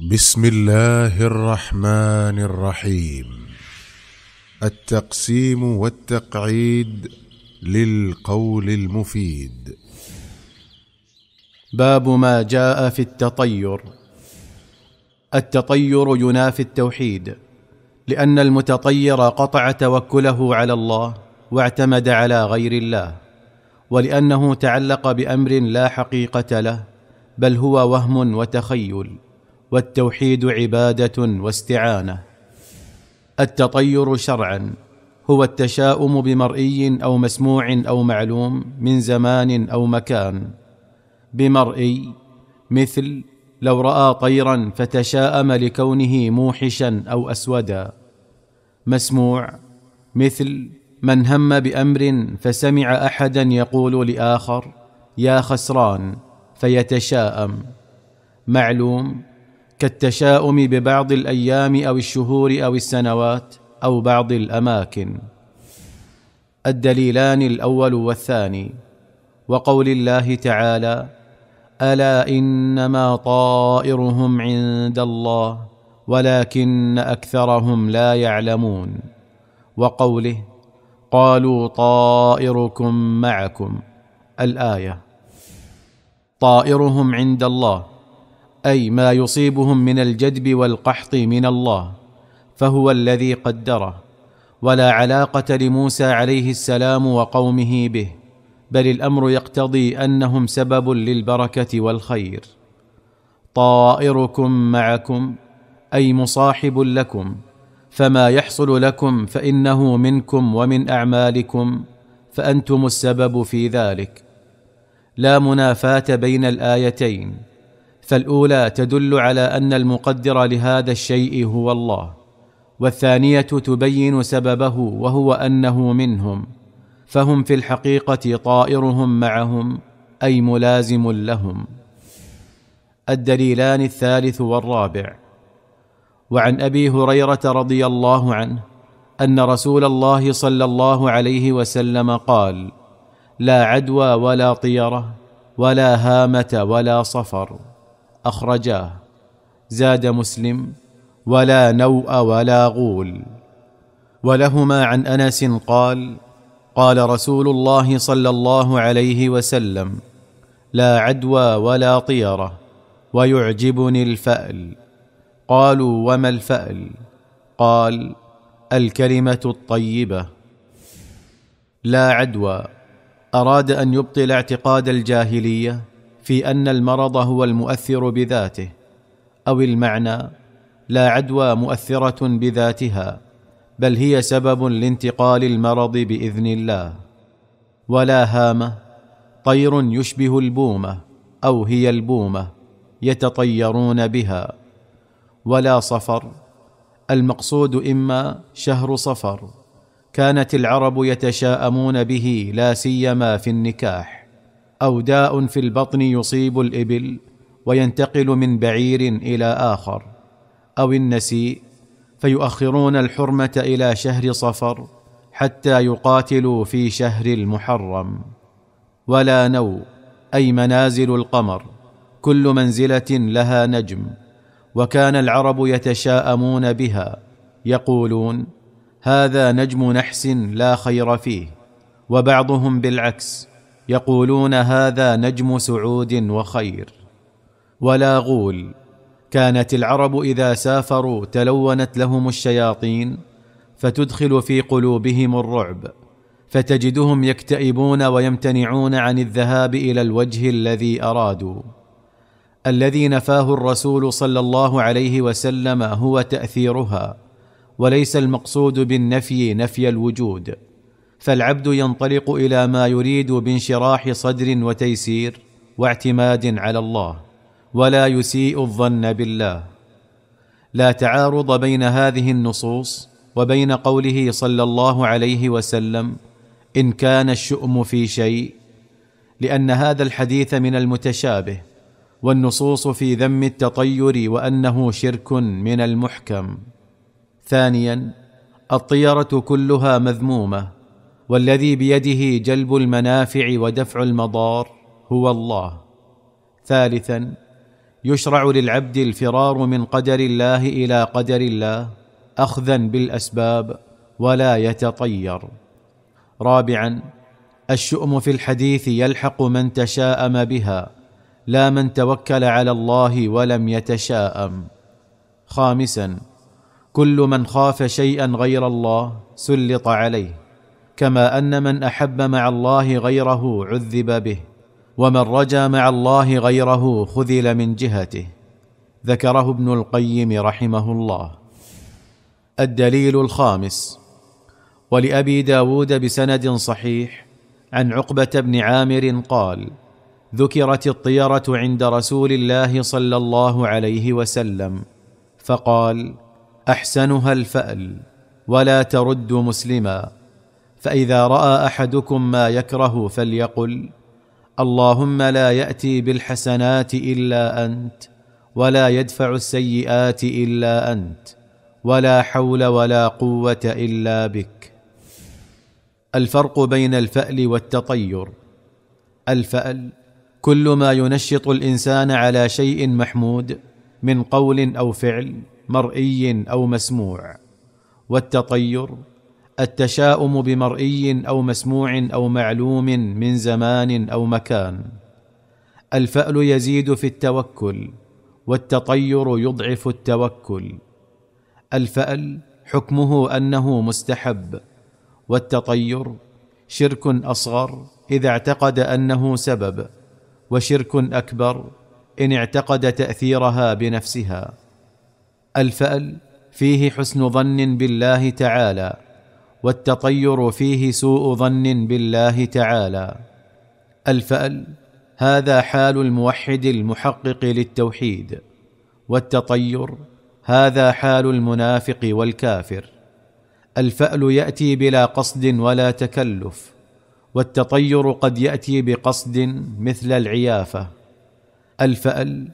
بسم الله الرحمن الرحيم التقسيم والتقعيد للقول المفيد باب ما جاء في التطير التطير ينافي التوحيد لان المتطير قطع توكله على الله واعتمد على غير الله ولانه تعلق بامر لا حقيقه له بل هو وهم وتخيل والتوحيد عباده واستعانه التطير شرعا هو التشاؤم بمرئي او مسموع او معلوم من زمان او مكان بمرئي مثل لو راى طيرا فتشاءم لكونه موحشا او اسودا مسموع مثل من هم بامر فسمع احدا يقول لاخر يا خسران فيتشاءم معلوم كالتشاؤم ببعض الايام او الشهور او السنوات او بعض الاماكن الدليلان الاول والثاني وقول الله تعالى الا انما طائرهم عند الله ولكن اكثرهم لا يعلمون وقوله قالوا طائركم معكم الايه طائرهم عند الله اي ما يصيبهم من الجدب والقحط من الله فهو الذي قدره ولا علاقه لموسى عليه السلام وقومه به بل الامر يقتضي انهم سبب للبركه والخير طائركم معكم اي مصاحب لكم فما يحصل لكم فانه منكم ومن اعمالكم فانتم السبب في ذلك لا منافاه بين الايتين فالاولى تدل على ان المقدر لهذا الشيء هو الله والثانيه تبين سببه وهو انه منهم فهم في الحقيقه طائرهم معهم اي ملازم لهم الدليلان الثالث والرابع وعن ابي هريره رضي الله عنه ان رسول الله صلى الله عليه وسلم قال لا عدوى ولا طيره ولا هامه ولا صفر اخرجاه زاد مسلم ولا نوء ولا غول ولهما عن انس قال قال رسول الله صلى الله عليه وسلم لا عدوى ولا طيره ويعجبني الفال قالوا وما الفال قال الكلمه الطيبه لا عدوى اراد ان يبطل اعتقاد الجاهليه في ان المرض هو المؤثر بذاته او المعنى لا عدوى مؤثره بذاتها بل هي سبب لانتقال المرض باذن الله ولا هامه طير يشبه البومه او هي البومه يتطيرون بها ولا صفر المقصود اما شهر صفر كانت العرب يتشاءمون به لا سيما في النكاح او داء في البطن يصيب الابل وينتقل من بعير الى اخر او النسيء فيؤخرون الحرمه الى شهر صفر حتى يقاتلوا في شهر المحرم ولا نو اي منازل القمر كل منزله لها نجم وكان العرب يتشاءمون بها يقولون هذا نجم نحس لا خير فيه وبعضهم بالعكس يقولون هذا نجم سعود وخير ولا غول كانت العرب اذا سافروا تلونت لهم الشياطين فتدخل في قلوبهم الرعب فتجدهم يكتئبون ويمتنعون عن الذهاب الى الوجه الذي ارادوا الذي نفاه الرسول صلى الله عليه وسلم هو تاثيرها وليس المقصود بالنفي نفي الوجود فالعبد ينطلق الى ما يريد بانشراح صدر وتيسير واعتماد على الله ولا يسيء الظن بالله لا تعارض بين هذه النصوص وبين قوله صلى الله عليه وسلم ان كان الشؤم في شيء لان هذا الحديث من المتشابه والنصوص في ذم التطير وانه شرك من المحكم ثانيا الطيره كلها مذمومه والذي بيده جلب المنافع ودفع المضار هو الله ثالثا يشرع للعبد الفرار من قدر الله الى قدر الله اخذا بالاسباب ولا يتطير رابعا الشؤم في الحديث يلحق من تشاءم بها لا من توكل على الله ولم يتشاءم خامسا كل من خاف شيئا غير الله سلط عليه كما ان من احب مع الله غيره عذب به ومن رجا مع الله غيره خذل من جهته ذكره ابن القيم رحمه الله الدليل الخامس ولابي داود بسند صحيح عن عقبه بن عامر قال ذكرت الطيره عند رسول الله صلى الله عليه وسلم فقال احسنها الفال ولا ترد مسلما فاذا راى احدكم ما يكره فليقل اللهم لا ياتي بالحسنات الا انت ولا يدفع السيئات الا انت ولا حول ولا قوه الا بك الفرق بين الفال والتطير الفال كل ما ينشط الانسان على شيء محمود من قول او فعل مرئي او مسموع والتطير التشاؤم بمرئي او مسموع او معلوم من زمان او مكان الفال يزيد في التوكل والتطير يضعف التوكل الفال حكمه انه مستحب والتطير شرك اصغر اذا اعتقد انه سبب وشرك اكبر ان اعتقد تاثيرها بنفسها الفال فيه حسن ظن بالله تعالى والتطير فيه سوء ظن بالله تعالى الفال هذا حال الموحد المحقق للتوحيد والتطير هذا حال المنافق والكافر الفال ياتي بلا قصد ولا تكلف والتطير قد ياتي بقصد مثل العيافه الفال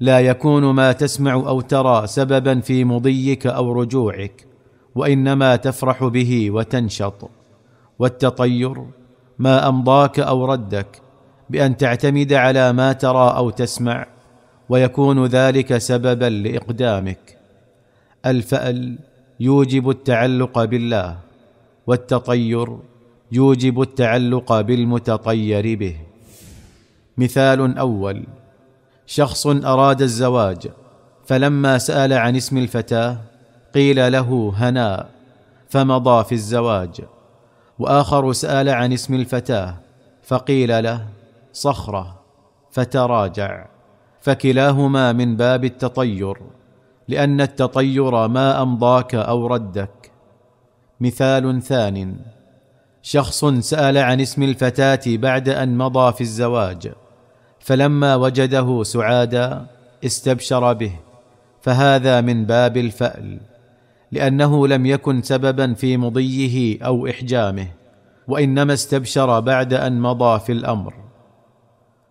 لا يكون ما تسمع او ترى سببا في مضيك او رجوعك وانما تفرح به وتنشط والتطير ما امضاك او ردك بان تعتمد على ما ترى او تسمع ويكون ذلك سببا لاقدامك الفال يوجب التعلق بالله والتطير يوجب التعلق بالمتطير به مثال اول شخص اراد الزواج فلما سال عن اسم الفتاه قيل له هنا فمضى في الزواج واخر سال عن اسم الفتاه فقيل له صخره فتراجع فكلاهما من باب التطير لان التطير ما امضاك او ردك مثال ثان شخص سال عن اسم الفتاه بعد ان مضى في الزواج فلما وجده سعادا استبشر به فهذا من باب الفال لانه لم يكن سببا في مضيه او احجامه وانما استبشر بعد ان مضى في الامر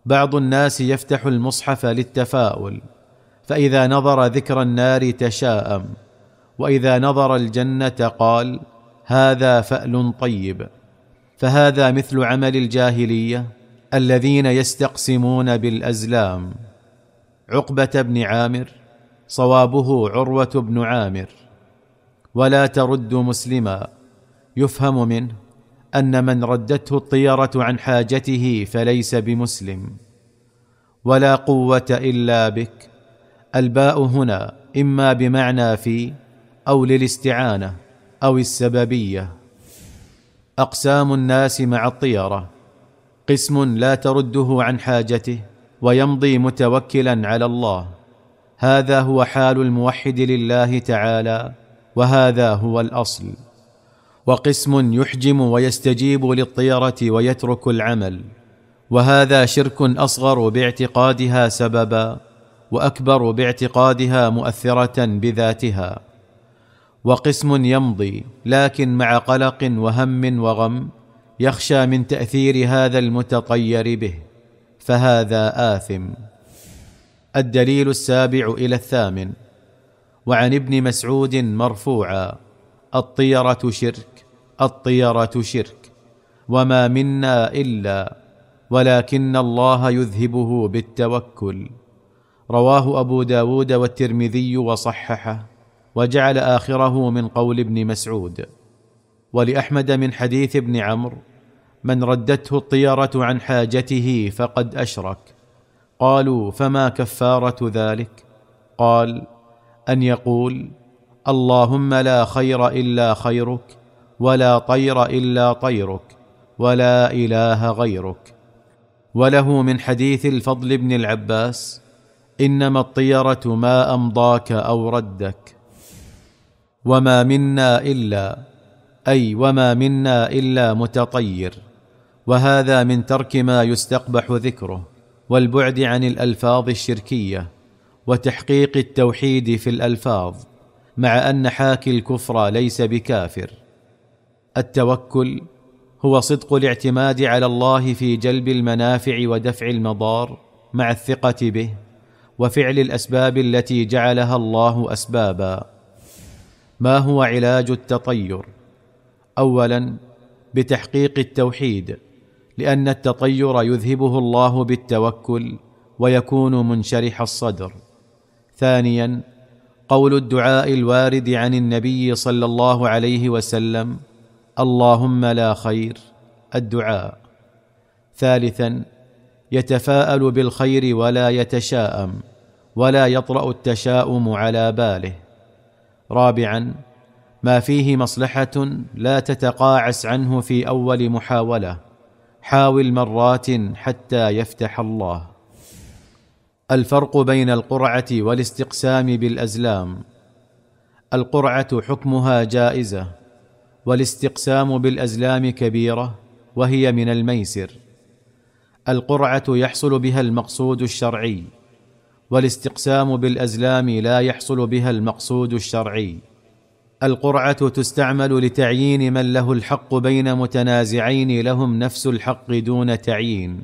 بعض الناس يفتح المصحف للتفاؤل فاذا نظر ذكر النار تشاءم واذا نظر الجنه قال هذا فال طيب فهذا مثل عمل الجاهليه الذين يستقسمون بالازلام عقبه بن عامر صوابه عروه بن عامر ولا ترد مسلما يفهم منه ان من ردته الطيره عن حاجته فليس بمسلم ولا قوه الا بك الباء هنا اما بمعنى في او للاستعانه او السببيه اقسام الناس مع الطيره قسم لا ترده عن حاجته ويمضي متوكلا على الله هذا هو حال الموحد لله تعالى وهذا هو الاصل وقسم يحجم ويستجيب للطيره ويترك العمل وهذا شرك اصغر باعتقادها سببا واكبر باعتقادها مؤثره بذاتها وقسم يمضي لكن مع قلق وهم وغم يخشى من تاثير هذا المتطير به فهذا اثم الدليل السابع الى الثامن وعن ابن مسعود مرفوعا الطيره شرك الطيره شرك وما منا الا ولكن الله يذهبه بالتوكل رواه ابو داود والترمذي وصححه وجعل اخره من قول ابن مسعود ولاحمد من حديث ابن عمرو من ردته الطيره عن حاجته فقد اشرك قالوا فما كفاره ذلك قال ان يقول اللهم لا خير الا خيرك ولا طير الا طيرك ولا اله غيرك وله من حديث الفضل بن العباس انما الطيره ما امضاك او ردك وما منا الا اي وما منا الا متطير وهذا من ترك ما يستقبح ذكره والبعد عن الالفاظ الشركيه وتحقيق التوحيد في الالفاظ مع ان حاكي الكفر ليس بكافر التوكل هو صدق الاعتماد على الله في جلب المنافع ودفع المضار مع الثقه به وفعل الاسباب التي جعلها الله اسبابا ما هو علاج التطير اولا بتحقيق التوحيد لان التطير يذهبه الله بالتوكل ويكون منشرح الصدر ثانيا قول الدعاء الوارد عن النبي صلى الله عليه وسلم اللهم لا خير الدعاء ثالثا يتفاءل بالخير ولا يتشاءم ولا يطرا التشاؤم على باله رابعا ما فيه مصلحه لا تتقاعس عنه في اول محاوله حاول مرات حتى يفتح الله الفرق بين القرعه والاستقسام بالازلام القرعه حكمها جائزه والاستقسام بالازلام كبيره وهي من الميسر القرعه يحصل بها المقصود الشرعي والاستقسام بالازلام لا يحصل بها المقصود الشرعي القرعه تستعمل لتعيين من له الحق بين متنازعين لهم نفس الحق دون تعيين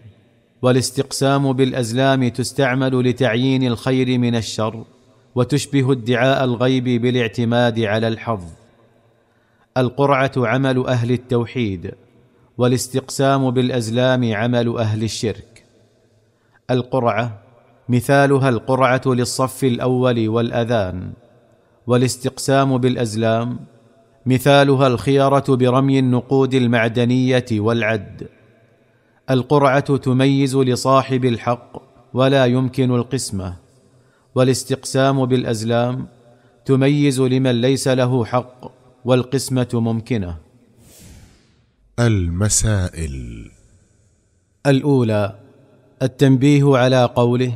والاستقسام بالازلام تستعمل لتعيين الخير من الشر وتشبه ادعاء الغيب بالاعتماد على الحظ القرعه عمل اهل التوحيد والاستقسام بالازلام عمل اهل الشرك القرعه مثالها القرعه للصف الاول والاذان والاستقسام بالازلام مثالها الخيره برمي النقود المعدنيه والعد القرعه تميز لصاحب الحق ولا يمكن القسمه والاستقسام بالازلام تميز لمن ليس له حق والقسمه ممكنه المسائل الاولى التنبيه على قوله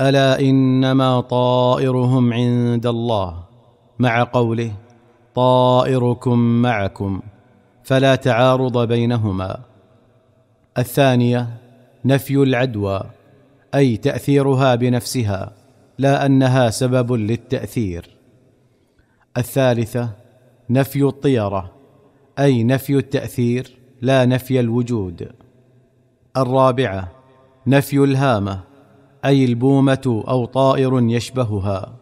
الا انما طائرهم عند الله مع قوله طائركم معكم فلا تعارض بينهما الثانيه نفي العدوى اي تاثيرها بنفسها لا انها سبب للتاثير الثالثه نفي الطيره اي نفي التاثير لا نفي الوجود الرابعه نفي الهامه اي البومه او طائر يشبهها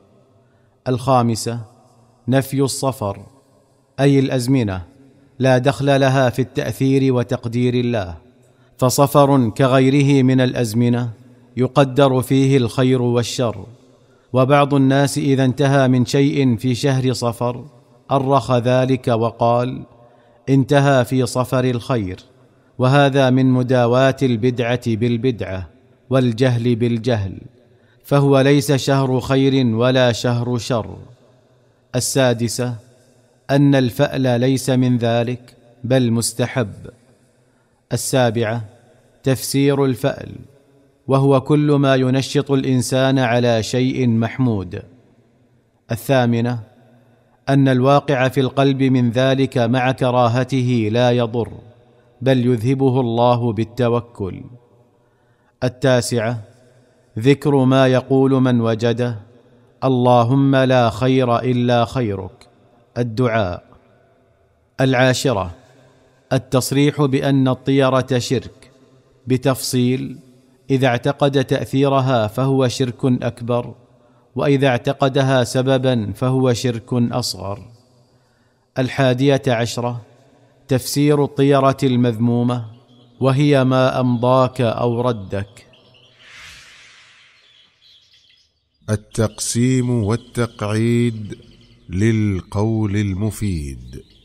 الخامسه نفي الصفر اي الازمنه لا دخل لها في التاثير وتقدير الله فصفر كغيره من الازمنه يقدر فيه الخير والشر وبعض الناس اذا انتهى من شيء في شهر صفر ارخ ذلك وقال انتهى في صفر الخير وهذا من مداواه البدعه بالبدعه والجهل بالجهل فهو ليس شهر خير ولا شهر شر السادسه ان الفال ليس من ذلك بل مستحب السابعه تفسير الفال وهو كل ما ينشط الانسان على شيء محمود الثامنه ان الواقع في القلب من ذلك مع كراهته لا يضر بل يذهبه الله بالتوكل التاسعه ذكر ما يقول من وجده اللهم لا خير الا خيرك الدعاء العاشره التصريح بان الطيره شرك بتفصيل اذا اعتقد تاثيرها فهو شرك اكبر واذا اعتقدها سببا فهو شرك اصغر الحاديه عشره تفسير الطيره المذمومه وهي ما امضاك او ردك التقسيم والتقعيد للقول المفيد